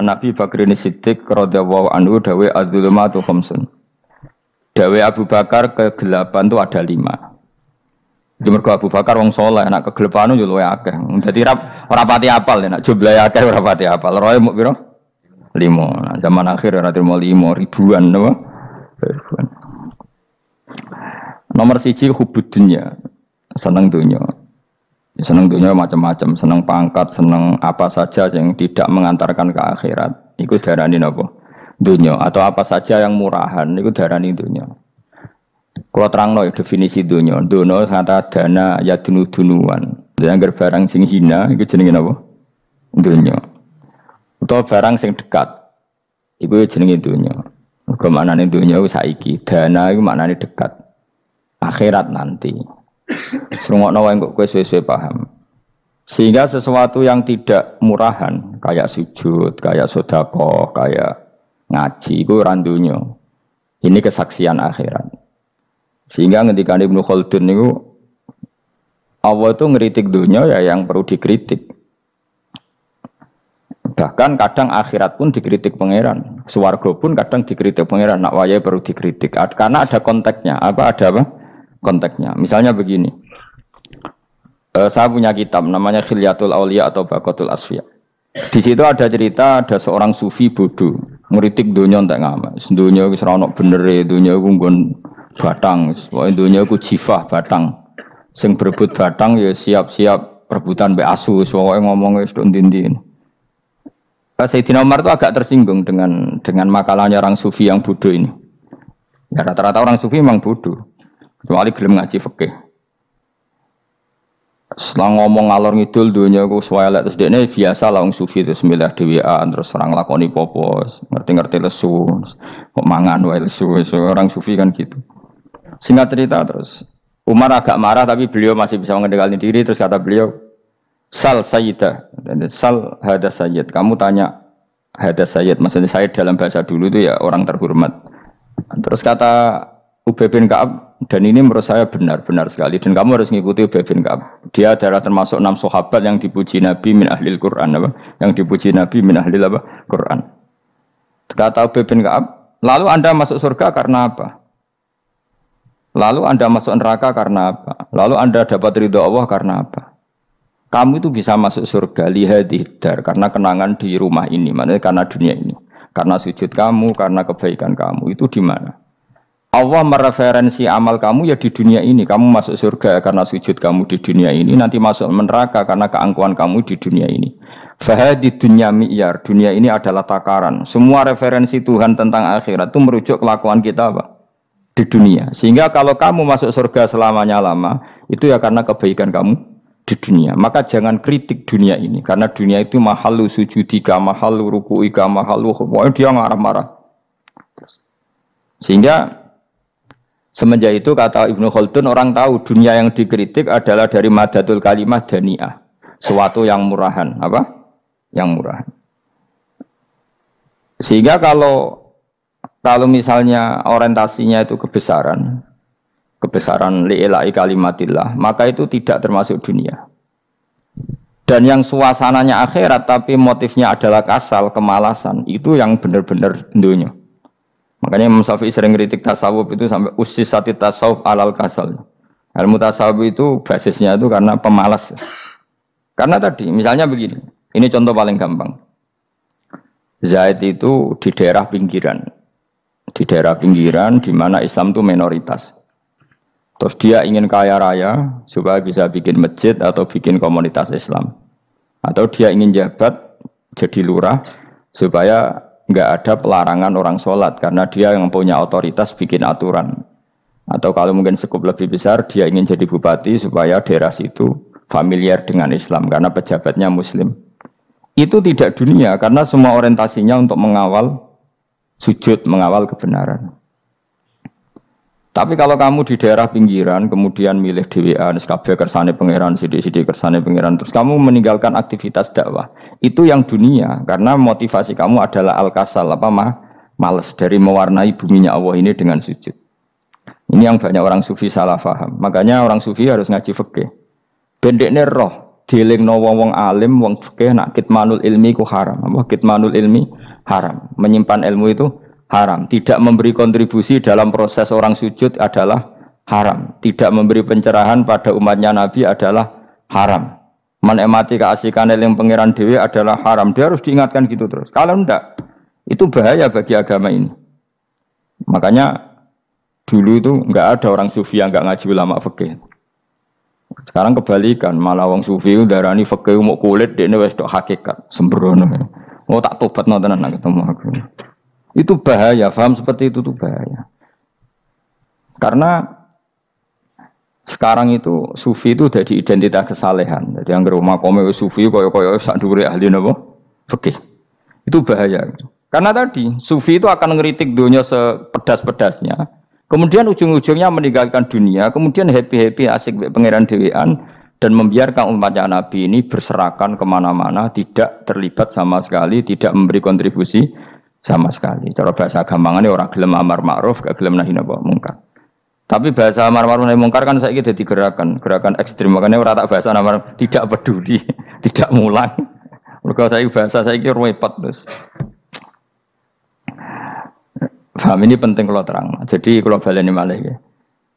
Nabi Bakrin Siddiq radhiyallahu anhu dawe adzulmatu khamsun. Dawe Abu Bakar kegelapan itu ada lima. Di mergo Abu Bakar wong soleh, nak kegelapan itu luwe akeh. Dadi rap ora pati apal ya, nak jumlah akeh ora pati apal. Roe muk Limo. Nah, zaman akhir ora terima limo ribuan napa? Ribuan. Nomor siji hubud senang seneng dunia. Ya, seneng dunia macam-macam, seneng pangkat, seneng apa saja yang tidak mengantarkan ke akhirat. itu darani nopo dunia atau apa saja yang murahan itu darani dunia. Kalau terang no, ya, definisi dunia, dunia kata dana ya dunu dunuan. Yang barang sing hina itu jenengin apa? Dunia. Atau barang sing dekat itu jenengin dunia. Kemana nih dunia saiki? Dana itu mana nih dekat? Akhirat nanti. Serungokno wae kok kowe suwe-suwe paham. Sehingga sesuatu yang tidak murahan kayak sujud, kayak sodako, kayak ngaji itu randunya. Ini kesaksian akhirat. Sehingga ketika Ibnu Khaldun itu Allah itu ngeritik dunia ya yang perlu dikritik. Bahkan kadang akhirat pun dikritik pangeran. Suwargo pun kadang dikritik pangeran. Nak waya perlu dikritik. Karena ada konteksnya. Apa ada apa? konteksnya. Misalnya begini, e, saya punya kitab namanya Khilyatul Aulia atau Bakotul Asfiyah. Di situ ada cerita ada seorang sufi bodoh ngeritik dunia tak ngama. Dunia itu serono bener dunia itu nggon batang. soalnya dunia itu jifah batang. seng berebut batang ya siap-siap perebutan be asus. Pokoknya ngomongnya sudah dindin. Eh, Sayyidina Umar itu agak tersinggung dengan dengan makalahnya orang sufi yang bodoh ini. Ya rata-rata orang sufi memang bodoh. Kecuali gelem ngaji fikih. Selang ngomong ngalor ngidul dunia aku liat terus dia biasa lah wong sufi terus di wa terus orang lakoni popo, ngerti-ngerti lesu. Kok mangan wa lesu, orang sufi kan gitu. Singkat cerita terus Umar agak marah tapi beliau masih bisa mengendalikan diri terus kata beliau Sal Sayyidah dan Sal Hada Sayyid kamu tanya Hada Sayyid maksudnya Sayyid dalam bahasa dulu itu ya orang terhormat terus kata Ubay bin Kaab dan ini menurut saya benar-benar sekali dan kamu harus mengikuti Ubay bin Kaab. Dia adalah termasuk enam sahabat yang dipuji Nabi min ahlil Quran apa? Yang dipuji Nabi min ahlil apa? Quran. Kata Ubay bin Kaab, lalu Anda masuk surga karena apa? Lalu Anda masuk neraka karena apa? Lalu Anda dapat ridho Allah karena apa? Kamu itu bisa masuk surga lihat dar karena kenangan di rumah ini, karena dunia ini. Karena sujud kamu, karena kebaikan kamu itu di mana? Allah mereferensi amal kamu ya di dunia ini. Kamu masuk surga ya karena sujud kamu di dunia ini. Nanti masuk neraka karena keangkuhan kamu di dunia ini. di dunia miyar. Dunia ini adalah takaran. Semua referensi Tuhan tentang akhirat itu merujuk kelakuan kita apa? Di dunia. Sehingga kalau kamu masuk surga selamanya lama, itu ya karena kebaikan kamu di dunia. Maka jangan kritik dunia ini. Karena dunia itu lu sujudika, lu rukuika, mahal lu... dia marah-marah. Sehingga Semenjak itu kata Ibnu Khaldun orang tahu dunia yang dikritik adalah dari madatul kalimah dania suatu yang murahan, apa? Yang murahan. Sehingga kalau kalau misalnya orientasinya itu kebesaran, kebesaran li'ilai kalimatillah, maka itu tidak termasuk dunia. Dan yang suasananya akhirat tapi motifnya adalah kasal, kemalasan, itu yang benar-benar dunia. Makanya Imam Syafi'i sering kritik tasawuf itu sampai usis sati tasawuf alal kasal. Ilmu tasawuf itu basisnya itu karena pemalas. Karena tadi misalnya begini, ini contoh paling gampang. Zaid itu di daerah pinggiran. Di daerah pinggiran di mana Islam itu minoritas. Terus dia ingin kaya raya supaya bisa bikin masjid atau bikin komunitas Islam. Atau dia ingin jabat jadi lurah supaya nggak ada pelarangan orang sholat karena dia yang punya otoritas bikin aturan. Atau kalau mungkin sekup lebih besar, dia ingin jadi bupati supaya daerah situ familiar dengan Islam karena pejabatnya Muslim. Itu tidak dunia karena semua orientasinya untuk mengawal sujud, mengawal kebenaran. Tapi kalau kamu di daerah pinggiran, kemudian milih DWA, NSKB, kersane pengiran, CDCD, kersane Pengeran, terus kamu meninggalkan aktivitas dakwah, itu yang dunia, karena motivasi kamu adalah al-kasal, apa mah, males dari mewarnai buminya Allah ini dengan sujud. Ini yang banyak orang sufi salah paham. Makanya orang sufi harus ngaji fikih. Bendekne roh, no wong-wong alim, wong fikih nak kitmanul ilmi ku haram. Apa kitmanul ilmi haram. Menyimpan ilmu itu haram. Tidak memberi kontribusi dalam proses orang sujud adalah haram. Tidak memberi pencerahan pada umatnya Nabi adalah haram. Menikmati keasikan yang pengiran dewi adalah haram. Dia harus diingatkan gitu terus. Kalau enggak, itu bahaya bagi agama ini. Makanya dulu itu enggak ada orang sufi yang enggak ngaji ulama fikih. Sekarang kebalikan, malah wong sufi darani fikih umuk kulit dia wes dok hakikat sembrono. Oh tak tobat nonton tenan ketemu aku. Itu bahaya, paham seperti itu tuh bahaya. Karena sekarang itu sufi itu jadi identitas kesalehan. Jadi yang rumah kome sufi koyo koyo sadure ahli nopo fikih. Itu bahaya. Karena tadi sufi itu akan ngeritik dunia sepedas-pedasnya. Kemudian ujung-ujungnya meninggalkan dunia, kemudian happy-happy asik pangeran dewean dan membiarkan umatnya Nabi ini berserakan kemana-mana, tidak terlibat sama sekali, tidak memberi kontribusi sama sekali. Cara bahasa gampangannya orang gelem amar ma'ruf, gak gelem nahi napa mungkar. Tapi bahasa amar ma'ruf nahi mungkar kan saya gitu digerakkan, gerakan ekstrim. Makanya orang tak bahasa amar tidak peduli, tidak mulang. Mereka saya bahasa saya kira rumit terus. Faham ini penting kalau terang. Jadi kalau ini malih ya.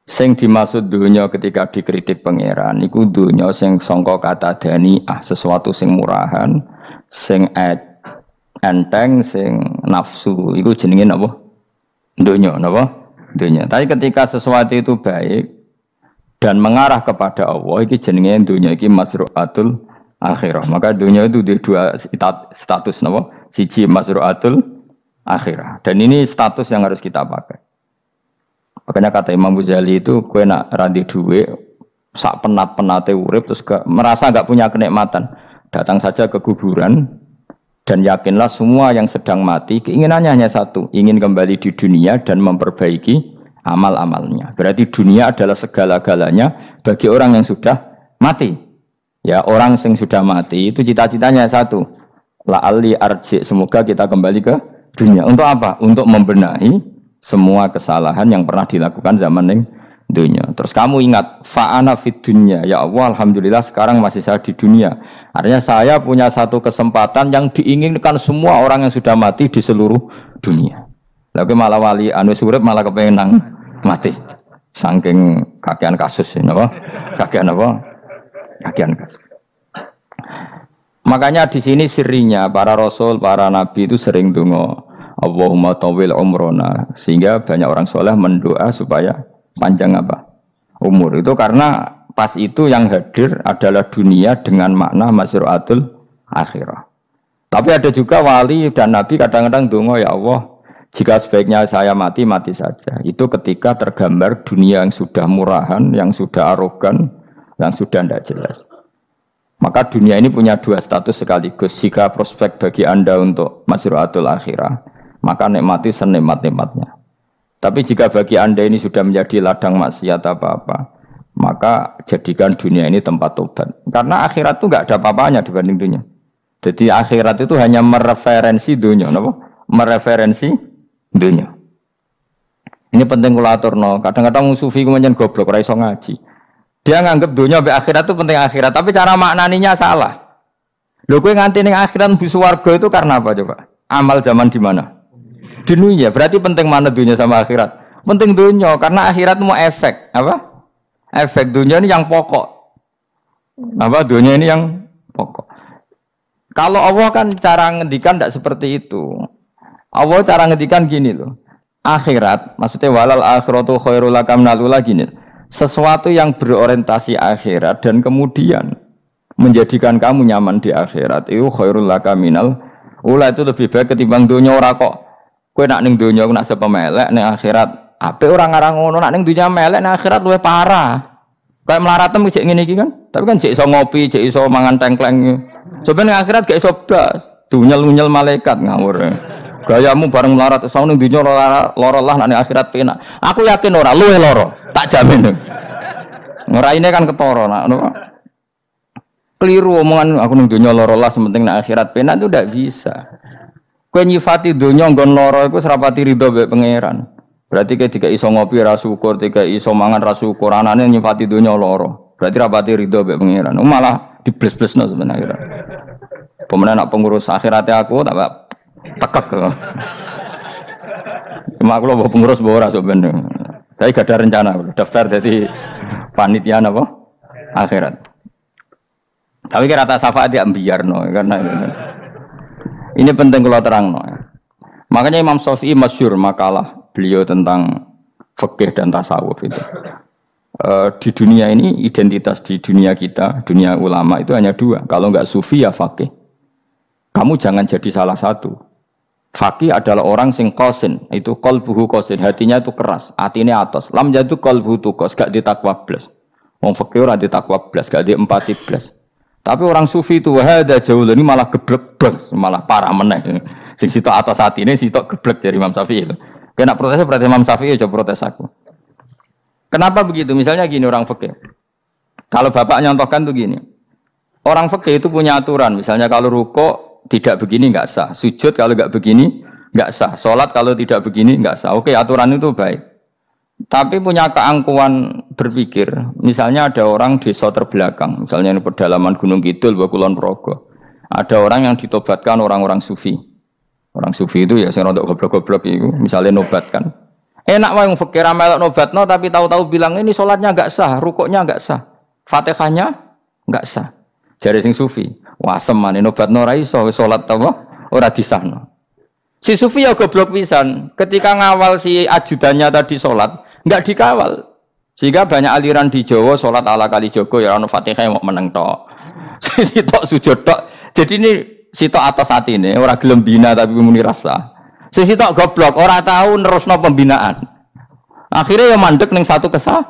Sing dimaksud dunia ketika dikritik pangeran, iku dunia sing songkok kata dani ah sesuatu sing murahan, sing ed, enteng sing nafsu itu jenengin apa dunia apa dunia tapi ketika sesuatu itu baik dan mengarah kepada Allah itu jenengin dunia itu masruatul akhirah maka dunia itu di dua status apa siji masruatul akhirah dan ini status yang harus kita pakai makanya kata Imam Ghazali itu kue nak randi duwe sak penat penate urip terus ke, merasa gak punya kenikmatan datang saja ke kuburan dan yakinlah semua yang sedang mati keinginannya hanya satu, ingin kembali di dunia dan memperbaiki amal-amalnya. Berarti dunia adalah segala-galanya bagi orang yang sudah mati. Ya, orang yang sudah mati itu cita-citanya satu. la ali arji, semoga kita kembali ke dunia. Untuk apa? Untuk membenahi semua kesalahan yang pernah dilakukan zaman ini dunia. Terus kamu ingat fa'ana fit dunia. Ya Allah, alhamdulillah sekarang masih saya di dunia. Artinya saya punya satu kesempatan yang diinginkan semua orang yang sudah mati di seluruh dunia. Lalu malah wali anu surip malah kepengen mati. Saking kakean kasus ini apa? Kakean apa? Kakean kasus. Makanya di sini sirinya para rasul, para nabi itu sering dungo Allahumma tawil umrona sehingga banyak orang soleh mendoa supaya panjang apa umur itu karena pas itu yang hadir adalah dunia dengan makna masyruatul akhirah tapi ada juga wali dan nabi kadang-kadang dungo ya Allah jika sebaiknya saya mati mati saja itu ketika tergambar dunia yang sudah murahan yang sudah arogan yang sudah tidak jelas maka dunia ini punya dua status sekaligus jika prospek bagi anda untuk masyruatul akhirah maka nikmati senikmat-nikmatnya tapi jika bagi Anda ini sudah menjadi ladang maksiat apa-apa, maka jadikan dunia ini tempat tobat. Karena akhirat itu nggak ada apa-apanya dibanding dunia. Jadi akhirat itu hanya mereferensi dunia, no? mereferensi dunia. Ini penting kulator no. Kadang-kadang sufi kemudian goblok, rai so ngaji. Dia nganggep dunia sampai akhirat itu penting akhirat, tapi cara maknaninya salah. Lo kowe nganti nih akhirat busu warga itu karena apa coba? Amal zaman di mana? dunia. Berarti penting mana dunia sama akhirat? Penting dunia karena akhirat mau efek apa? Efek dunia ini yang pokok. Apa dunia ini yang pokok. Kalau Allah kan cara ngedikan tidak seperti itu. Allah cara ngedikan gini loh. Akhirat, maksudnya walal akhiratu khairul lakam nalula gini. Sesuatu yang berorientasi akhirat dan kemudian menjadikan kamu nyaman di akhirat itu khairul lakaminal ula itu lebih baik ketimbang dunia ora kok Kue nak neng dunia aku nak sepemelek, neng akhirat apa orang ngarang ngono nak neng dunia melek, neng akhirat luwe parah. Kayak melarat temu cek ini kan, tapi kan cek iso ngopi, cek iso mangan tengkleng. Coba neng akhirat kayak iso blas, dunyel-dunyel malaikat ngawur. mu bareng melarat, sawu neng dunia lara lara lah nak neng akhirat pina. Aku yakin ora luwe lara, tak jamin. Ngeraine kan ketoro nak Keliru omongan aku neng dunia lara lah sementing nak akhirat pina, itu tidak bisa. Kue nyifati dunia nggon loro iku serapati ridho mbek pangeran. Berarti kayak tiga iso ngopi rasukur, tiga iso mangan rasukur, anane nyifati dunia loro. Berarti rapati ridho mbek pangeran. Malah plus no sebenarnya. Pemenang nak pengurus akhiratnya aku tak tekek. Cuma aku lo pengurus bawa sebenarnya. Tapi gak ada rencana, daftar jadi panitia apa? Akhirat. Tapi kira tak safa di biar no karena ini penting kalau terang. No. Ya. Makanya Imam Syafi'i masyur makalah beliau tentang fikih dan tasawuf itu. E, di dunia ini identitas di dunia kita, dunia ulama itu hanya dua. Kalau nggak sufi ya fakih. Kamu jangan jadi salah satu. Fakih adalah orang sing kosin, itu kolbuhu kosin, hatinya itu keras, hati ini atas. Lam jatuh kolbuhu tukos, gak ditakwa belas. Wong fakir ora ditakwa belas, gak diempati empati tapi orang sufi itu wah ada jauh ini malah geblek malah parah meneng. Sing situ atas saat ini tok geblek dari Imam Syafi'i itu. Kena protes berarti Imam Syafi'i ya, coba protes aku. Kenapa begitu? Misalnya gini orang fakir. Kalau bapak nyontohkan tuh gini. Orang fakir itu punya aturan. Misalnya kalau ruko tidak begini nggak sah. Sujud kalau nggak begini nggak sah. Sholat kalau tidak begini nggak sah. Oke aturan itu baik tapi punya keangkuhan berpikir. Misalnya ada orang desa terbelakang, misalnya di pedalaman Gunung Kidul, Bakulon Progo. Ada orang yang ditobatkan orang-orang sufi. Orang sufi itu ya sing rontok goblok-goblok itu, misalnya nobatkan. Enak wae wong fakir melok nobatno tapi tahu-tahu bilang ini sholatnya enggak sah, rukuknya enggak sah, Fatihahnya enggak sah. Jadi sing sufi, wah semane nobatno ra iso salat apa ora disahno. Si Sufi ya goblok pisan. Ketika ngawal si ajudannya tadi sholat, nggak dikawal. Sehingga banyak aliran di Jawa sholat ala kali Joko ya ono Fatihah mau meneng tok. Sitok sujud tok. Jadi ini sitok atas hati ini orang gelem tapi muni rasa. si sitok goblok orang tahu nerusno pembinaan. Akhirnya yang mandek neng satu kesal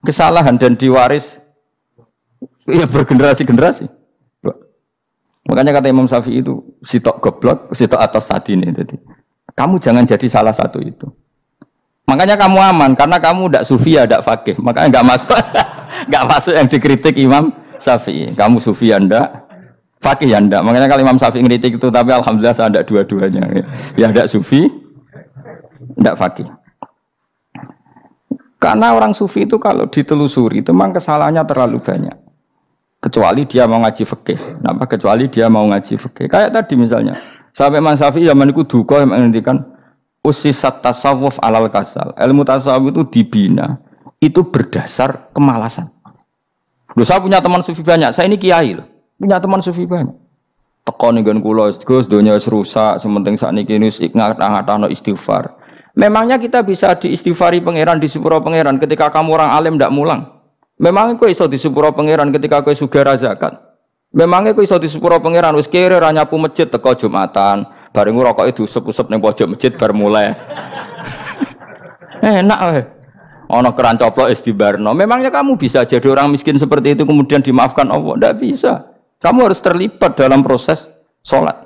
kesalahan dan diwaris ya bergenerasi generasi. Makanya kata Imam Syafi'i itu sitok goblok, sitok atas sadine tadi. Kamu jangan jadi salah satu itu. Makanya kamu aman karena kamu tidak sufia, ya tidak fakih. Makanya nggak masuk, nggak masuk yang dikritik Imam Syafi'i. Kamu sufia ya ndak, fakih ya ndak. Makanya kalau Imam Syafi'i ngeritik itu, tapi alhamdulillah saya ndak dua-duanya. Ya ndak sufi, ndak fakih. Karena orang sufi itu kalau ditelusuri itu memang kesalahannya terlalu banyak kecuali dia mau ngaji fikih. Kenapa? Kecuali dia mau ngaji fikih. Kayak tadi misalnya, sampai Imam Syafi'i zaman itu duka yang menghentikan usisat tasawuf alal kasal. Ilmu tasawuf itu dibina, itu berdasar kemalasan. Loh, saya punya teman sufi banyak, saya ini kiai loh. Punya teman sufi banyak. Teko dengan kulo, gus, dunia rusak, sementing saat ini ingat ngatah-ngatah istighfar. Memangnya kita bisa diistighfari pangeran di sepuro pangeran ketika kamu orang alim tidak mulang? Memangnya kau iso disupuro pangeran ketika kau suga razakan. Memangnya kau iso disupuro pangeran wis kere ranya pun masjid teko Jumatan. Bareng rokok itu usep-usep pojok masjid bermula. Eh Enak eh. Ono keran es di barno. Memangnya kamu bisa jadi orang miskin seperti itu kemudian dimaafkan Allah? Tidak bisa. Kamu harus terlibat dalam proses sholat.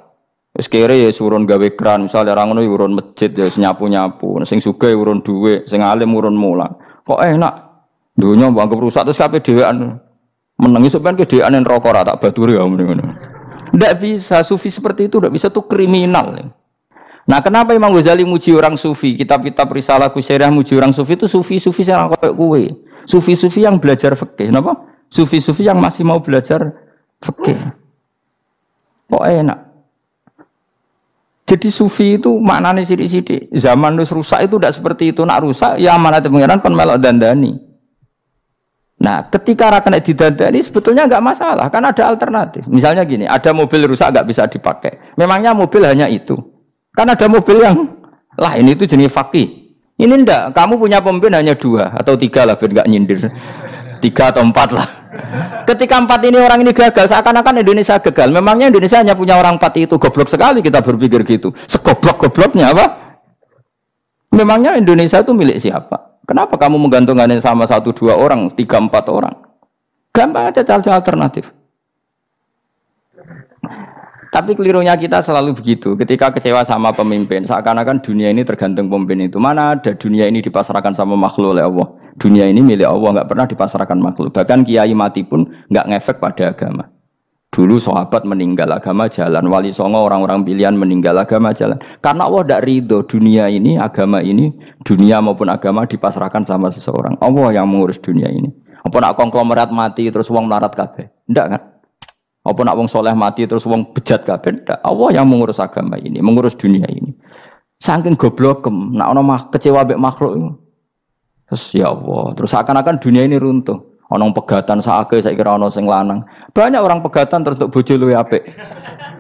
Wis ya urun gawe keran, misalnya orang ngono ya urun masjid ya nyapu-nyapu, sing sugih ya urun duwe, sing alim urun mulang. Kok enak? Dunia mbak anggap rusak terus kape dewan menengi sebenarnya dewan yang rokok rata batur ya Tidak bisa sufi seperti itu tidak bisa tuh kriminal. nih. Nah kenapa Imam Ghazali muji orang sufi kitab-kitab risalah kusyairah muji orang sufi itu sufi-sufi yang kayak kue sufi-sufi yang belajar fikih kenapa? sufi-sufi yang masih mau belajar fikih kok enak jadi sufi itu maknanya sidik-sidik zaman itu rusak itu tidak seperti itu nak rusak ya amanat pengiran kon melok dandani Nah, ketika dada didandani sebetulnya nggak masalah, kan ada alternatif. Misalnya gini, ada mobil rusak nggak bisa dipakai. Memangnya mobil hanya itu? Kan ada mobil yang lah ini itu jenis fakih. Ini ndak, kamu punya pemimpin hanya dua atau tiga lah, biar nggak nyindir. Tiga atau empat lah. Ketika empat ini orang ini gagal, seakan-akan Indonesia gagal. Memangnya Indonesia hanya punya orang empat itu goblok sekali kita berpikir gitu. Segoblok-gobloknya apa? Memangnya Indonesia itu milik siapa? Kenapa kamu menggantungkannya sama satu dua orang, tiga empat orang? Gampang aja cari alternatif. Tapi kelirunya kita selalu begitu. Ketika kecewa sama pemimpin, seakan-akan dunia ini tergantung pemimpin itu. Mana ada dunia ini dipasarkan sama makhluk oleh Allah. Dunia ini milik Allah, nggak pernah dipasarkan makhluk. Bahkan kiai mati pun nggak ngefek pada agama. Dulu sahabat meninggal agama jalan, wali songo orang-orang pilihan meninggal agama jalan. Karena Allah tidak ridho dunia ini, agama ini, dunia maupun agama dipasrahkan sama seseorang. Allah yang mengurus dunia ini. Apa nak konglomerat mati terus uang melarat kabeh? Tidak kan? Apa nak uang soleh mati terus uang bejat kabeh? Tidak. Allah yang mengurus agama ini, mengurus dunia ini. Saking goblok nak ono mah kecewa bek makhluk. Terus ya Allah, terus akan akan dunia ini runtuh. Onong pegatan saake saya kira ono sing lanang. Banyak orang pegatan terus untuk lu luwe apik.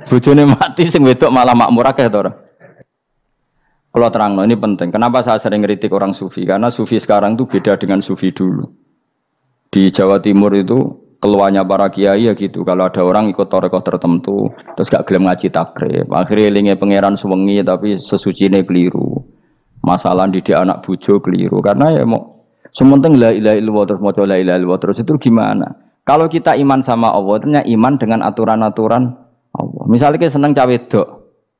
Bojone mati sing wedok malah makmur akeh to Kalau terang, ini penting. Kenapa saya sering kritik orang sufi? Karena sufi sekarang itu beda dengan sufi dulu. Di Jawa Timur itu keluarnya para kiai ya gitu. Kalau ada orang ikut torekoh tertentu, terus gak gelem ngaji takrib. Akhirnya lingnya pangeran suwengi tapi sesuci ini keliru. Masalah di anak bujo keliru. Karena ya mau Sementing la ilaha illallah terus maca la ilaha illallah terus itu gimana? Kalau kita iman sama Allah, ternyata iman dengan aturan-aturan Allah. Misalnya kita senang cawe dok,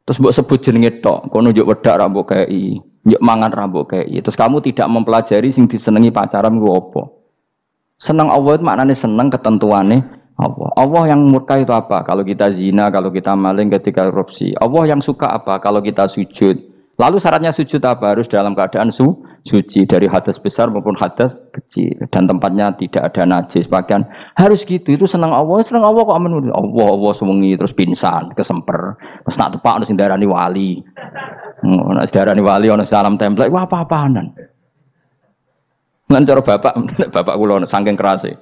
terus buat sebut jenenge dok, kau nunjuk wedak rambo kayak i, nunjuk mangan rambo kayak i, Terus kamu tidak mempelajari sing disenangi pacaran gua apa? Senang Allah itu maknanya senang ketentuannya Allah. Allah yang murka itu apa? Kalau kita zina, kalau kita maling, ketika korupsi. Allah yang suka apa? Kalau kita sujud, Lalu syaratnya sujud apa? Harus dalam keadaan su, suci dari hadas besar maupun hadas kecil dan tempatnya tidak ada najis. Bahkan harus gitu. Itu senang Allah, senang Allah kok amin. Allah, Allah semungi terus pingsan, kesemper. Terus nak tepak harus darani wali. Nak darani wali ono salam template wah apa-apaanan. ngancar bapak, bapak kula saking kerase.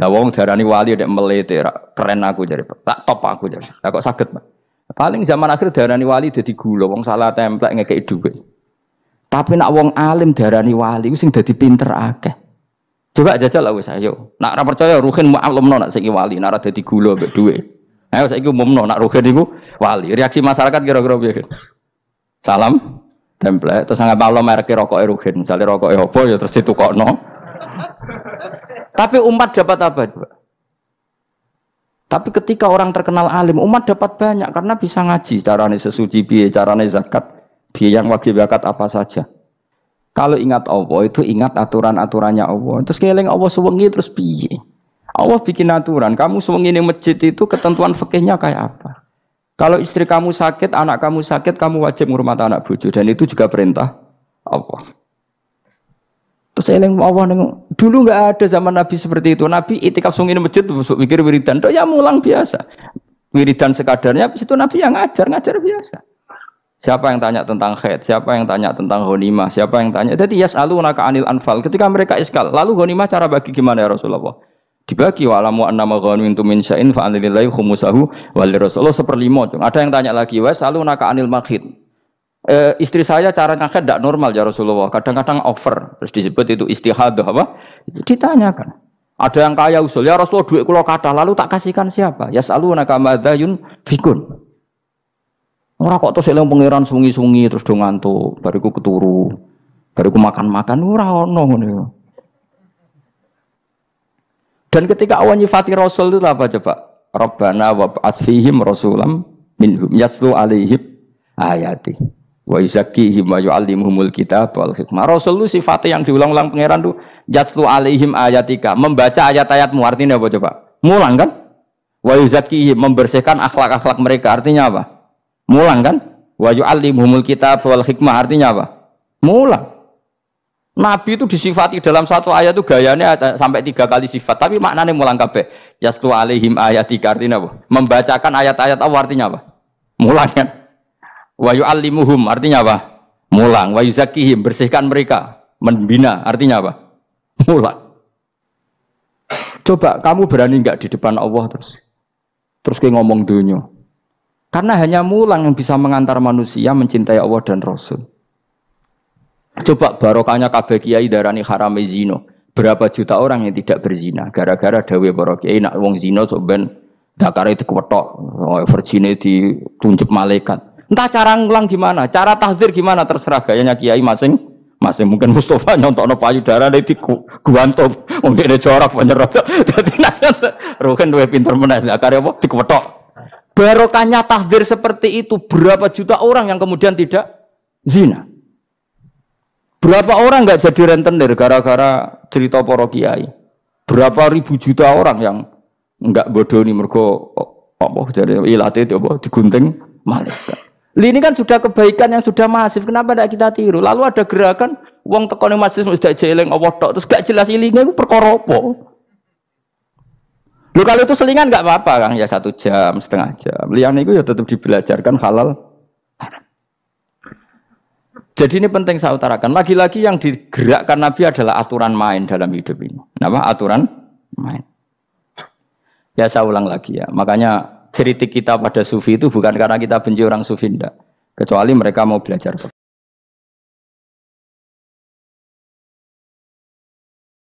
Lah wong darani wali udah melete keren aku jadi tak top aku jadi. Lah kok saged, Pak? Paling zaman akhir darani wali jadi gula, wong salah templek ngekei duit. Tapi nak wong alim darani wali ku sing jadi pinter akeh. Coba aja lah wis ayo. Nak ora percaya ruhin mu'allimno nak sing wali, nak ada dadi gula be duit. Ayo ikut mumno, nak ruhin ibu wali. Reaksi masyarakat kira-kira piye? Salam templek terus nggak malam merek rokok ruhin misalnya rokok apa ya terus no. tapi umat dapat apa coba tapi ketika orang terkenal alim, umat dapat banyak karena bisa ngaji Caranya sesuci biaya, caranya zakat, biaya yang wajib zakat apa saja. Kalau ingat Allah itu ingat aturan-aturannya Allah. Terus keling Allah sewengi terus biaya. Allah bikin aturan, kamu sewengi ini masjid itu ketentuan fikihnya kayak apa? Kalau istri kamu sakit, anak kamu sakit, kamu wajib menghormati anak bojo dan itu juga perintah Allah. Terus eling Allah neng dulu nggak ada zaman Nabi seperti itu. Nabi itikaf sungin masjid besok mikir wiridan. Tuh ya mulang biasa. Wiridan sekadarnya Abis itu Nabi yang ngajar ngajar biasa. Siapa yang tanya tentang khed? Siapa yang tanya tentang honima? Siapa yang tanya? Jadi yes alu naka anil anfal. Ketika mereka iskal, lalu honima cara bagi gimana ya Rasulullah? Dibagi wa'alamu annama ghanim tu min sya'in fa'anilillahi khumusahu wali Rasulullah seperlima. Ada yang tanya lagi, wes alu naka anil makhid e, istri saya cara ngakad tidak normal ya Rasulullah. Kadang-kadang over. Terus disebut itu istihadah apa? Ditanyakan. Ada yang kaya usul, ya Rasulullah duit kulo kata, lalu tak kasihkan siapa? Ya selalu nakamadayun fikun. Orang kok terus yang pangeran sungi-sungi terus dong ngantuk, bariku keturu, bariku makan-makan, orang ono ya. Dan ketika awan nyifati Rasul itu apa coba? Rabbana wab'ats fihim rasulam minhum yaslu alaihim ayati. Wa yuzakkihim wa yu'allimuhumul kitab wal hikmah. Rasul lu sifatnya yang diulang-ulang pangeran tuh jatlu alaihim ayatika, membaca ayat-ayatmu artinya apa coba? Mulang kan? Wa yuzakkihim membersihkan akhlak-akhlak mereka artinya apa? Mulang kan? Wa yu'allimuhumul kitab wal hikmah artinya apa? Mulang. Nabi itu disifati dalam satu ayat itu gayanya sampai tiga kali sifat, tapi maknanya mulang kabeh. Yastu alaihim ayatika artinya apa? Membacakan ayat-ayat Allah artinya apa? Mulang kan? Ya? wa yu'allimuhum artinya apa? Mulang, wa yuzakihim bersihkan mereka, membina artinya apa? Mulang. Coba kamu berani nggak di depan Allah terus terus kayak ngomong dunia. Karena hanya mulang yang bisa mengantar manusia mencintai Allah dan Rasul. Coba barokahnya kabeh kiai darani haram e zino. Berapa juta orang yang tidak berzina gara-gara dawe para kiai nak wong zina sok ben dakare dikwetok, oh, virginity tunjuk malaikat. Entah cara ngulang gimana, cara tahdir gimana terserah gayanya kiai masing masing mungkin Mustafa nyontok no payudara dari tiku guanto mungkin ada corak penyerot jadi nanti rugen dua pinter menaik, ya karya apa tiku barokahnya tahdir seperti itu berapa juta orang yang kemudian tidak zina berapa orang nggak jadi rentenir gara-gara cerita poro kiai berapa ribu juta orang yang nggak bodoh oh, oh apa jadi ilatih itu apa digunting malaikat ini kan sudah kebaikan yang sudah masif, kenapa tidak kita tiru? Lalu ada gerakan uang tekoni masif sudah jeleng, Allah tok, terus gak jelas ini. itu perkara apa? Lu kalau itu selingan gak apa-apa kang ya satu jam setengah jam. Lian itu ya tetap dibelajarkan halal. Jadi ini penting saya utarakan. Lagi-lagi yang digerakkan Nabi adalah aturan main dalam hidup ini. Kenapa? Aturan main. Ya saya ulang lagi ya. Makanya kritik kita pada sufi itu bukan karena kita benci orang sufi tidak, kecuali mereka mau belajar